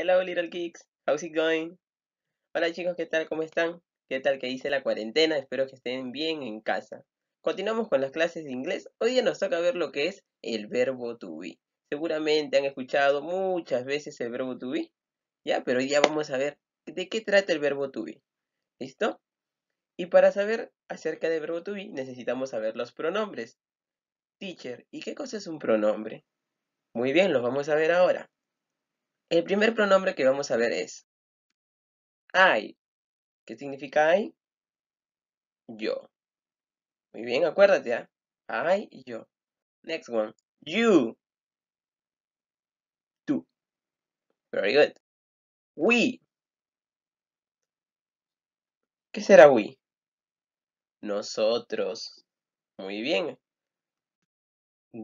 Hello Little kicks. how's it going? Hola chicos, ¿qué tal? ¿Cómo están? ¿Qué tal que hice la cuarentena? Espero que estén bien en casa. Continuamos con las clases de inglés. Hoy día nos toca ver lo que es el verbo to be. Seguramente han escuchado muchas veces el verbo to be, ¿ya? Pero hoy día vamos a ver de qué trata el verbo to be. ¿Listo? Y para saber acerca del verbo to be necesitamos saber los pronombres. Teacher, ¿y qué cosa es un pronombre? Muy bien, los vamos a ver ahora. El primer pronombre que vamos a ver es I. ¿Qué significa I? Yo. Muy bien, acuérdate, ¿ah? I y yo. Next one. You. Tú. Very good. We. ¿Qué será we? Nosotros. Muy bien.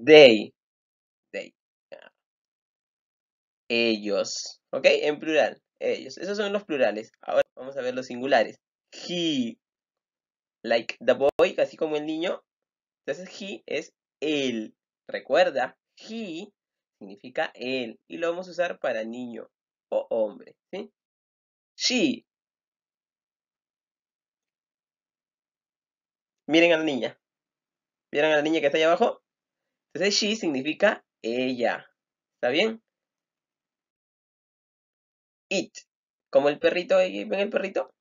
They. ellos. ¿Ok? En plural, ellos. Esos son los plurales. Ahora vamos a ver los singulares. He, like the boy, así como el niño. Entonces, he es él. Recuerda, he significa él. Y lo vamos a usar para niño o hombre. ¿sí? She. Miren a la niña. ¿Vieron a la niña que está ahí abajo? Entonces, she significa ella. ¿Está bien? it. Como el perrito, ¿ven el perrito?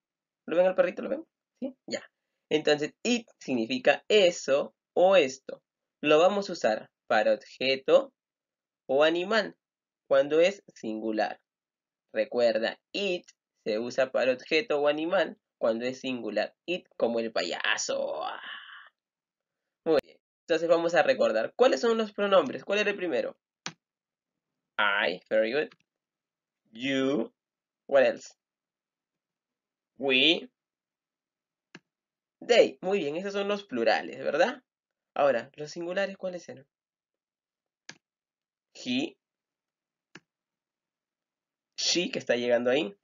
¿Lo ven el perrito? ¿Lo ven? ¿Sí? Ya. Entonces, it significa eso o esto. Lo vamos a usar para objeto o animal cuando es singular. Recuerda, it se usa para objeto o animal cuando es singular. It como el payaso. Muy bien. Entonces vamos a recordar. ¿Cuáles son los pronombres? ¿Cuál es el primero? I, very good. You, What else? We. They. Muy bien, esos son los plurales, ¿verdad? Ahora, los singulares, ¿cuáles eran? He. She, que está llegando ahí.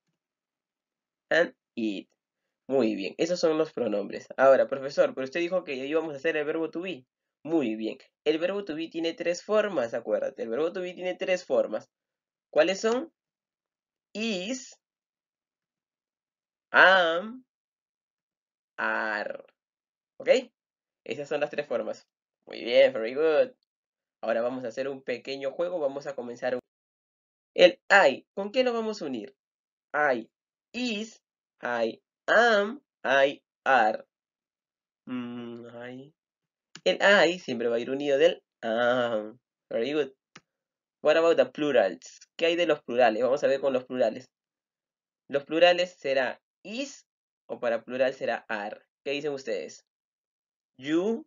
And it. Muy bien, esos son los pronombres. Ahora, profesor, pero usted dijo que íbamos a hacer el verbo to be. Muy bien. El verbo to be tiene tres formas, acuérdate. El verbo to be tiene tres formas. ¿Cuáles son? is, am, are. ¿Ok? Esas son las tres formas. Muy bien, very good. Ahora vamos a hacer un pequeño juego. Vamos a comenzar el I. ¿Con qué lo vamos a unir? I is, I am, I are. Mm, el I siempre va a ir unido del am. Very good. What about the plurals? ¿Qué hay de los plurales? Vamos a ver con los plurales. Los plurales será is o para plural será are. ¿Qué dicen ustedes? You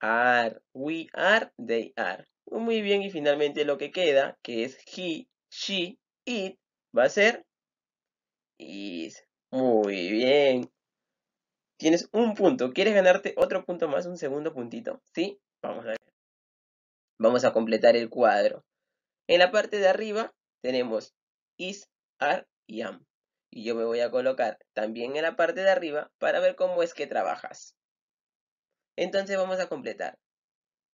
are, we are, they are. Muy bien, y finalmente lo que queda, que es he, she, it, va a ser is. Muy bien. Tienes un punto. ¿Quieres ganarte otro punto más, un segundo puntito? ¿Sí? Vamos a ver. Vamos a completar el cuadro. En la parte de arriba tenemos is, are y am. Y yo me voy a colocar también en la parte de arriba para ver cómo es que trabajas. Entonces vamos a completar.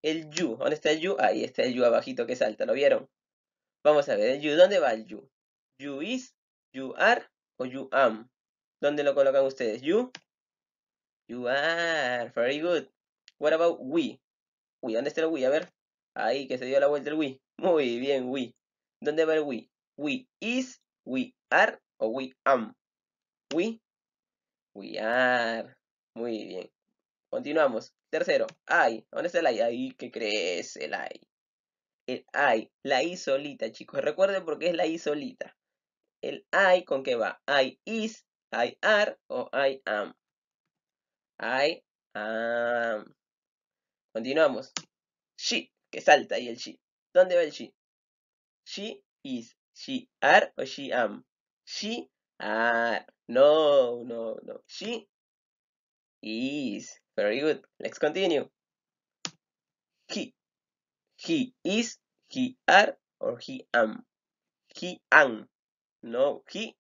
El you, ¿dónde está el you? Ahí está el you abajito que salta, ¿lo vieron? Vamos a ver el you, ¿dónde va el you? You is, you are o you am. ¿Dónde lo colocan ustedes? You, you are, very good. What about we? Uy, ¿dónde está el we? A ver. Ahí que se dio la vuelta el we. Muy bien, we. ¿Dónde va el we? We is, we are o we am. We, we are. Muy bien. Continuamos. Tercero, I. ¿Dónde está el I? Ahí que crece el I. El I, la I solita, chicos. Recuerden porque es la I solita. El I con qué va? I is, I are o I am. I am. Continuamos. She salta ahí el she. ¿Dónde va el she? She is, she are o she am. She are. No, no, no. She is. Very good. Let's continue. He. He is, he are or he am. He am. No, he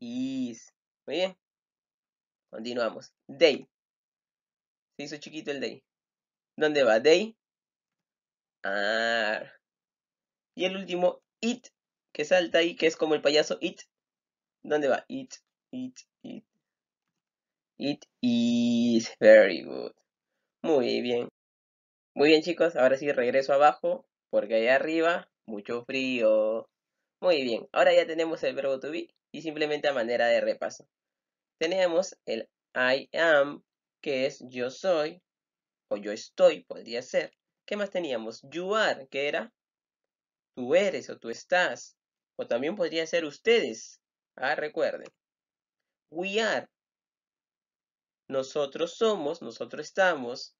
is. Muy bien. Continuamos. They. Se hizo chiquito el day. ¿Dónde va? They Ah. Y el último, it, que salta ahí, que es como el payaso it. ¿Dónde va? It, it, it. It is very good. Muy bien. Muy bien chicos, ahora sí regreso abajo, porque allá arriba, mucho frío. Muy bien, ahora ya tenemos el verbo to be y simplemente a manera de repaso. Tenemos el I am, que es yo soy o yo estoy, podría ser. ¿Qué más teníamos? You are, que era tú eres o tú estás. O también podría ser ustedes. Ah, recuerden. We are. Nosotros somos, nosotros estamos.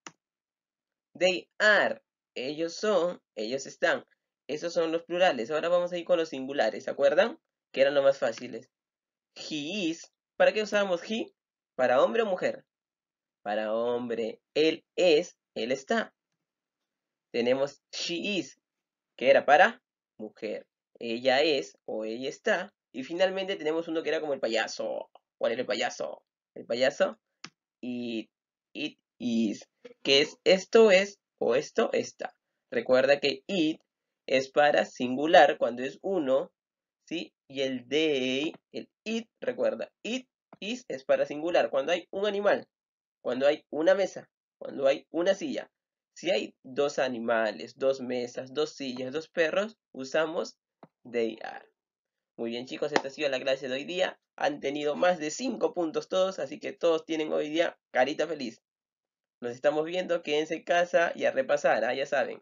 They are. Ellos son, ellos están. Esos son los plurales. Ahora vamos a ir con los singulares, ¿se acuerdan? Que eran los más fáciles. He is. ¿Para qué usamos he? Para hombre o mujer. Para hombre. Él es, él está tenemos she is, que era para mujer. Ella es o ella está. Y finalmente tenemos uno que era como el payaso. ¿Cuál era el payaso? El payaso. Y it, it is. Que es esto es o esto está. Recuerda que it es para singular cuando es uno. ¿Sí? Y el de el it, recuerda, it is es para singular. Cuando hay un animal, cuando hay una mesa, cuando hay una silla. Si hay dos animales, dos mesas, dos sillas, dos perros, usamos they are. Muy bien chicos, esta ha sido la clase de hoy día. Han tenido más de cinco puntos todos, así que todos tienen hoy día carita feliz. Nos estamos viendo, quédense en casa y a repasar, ah, ya saben.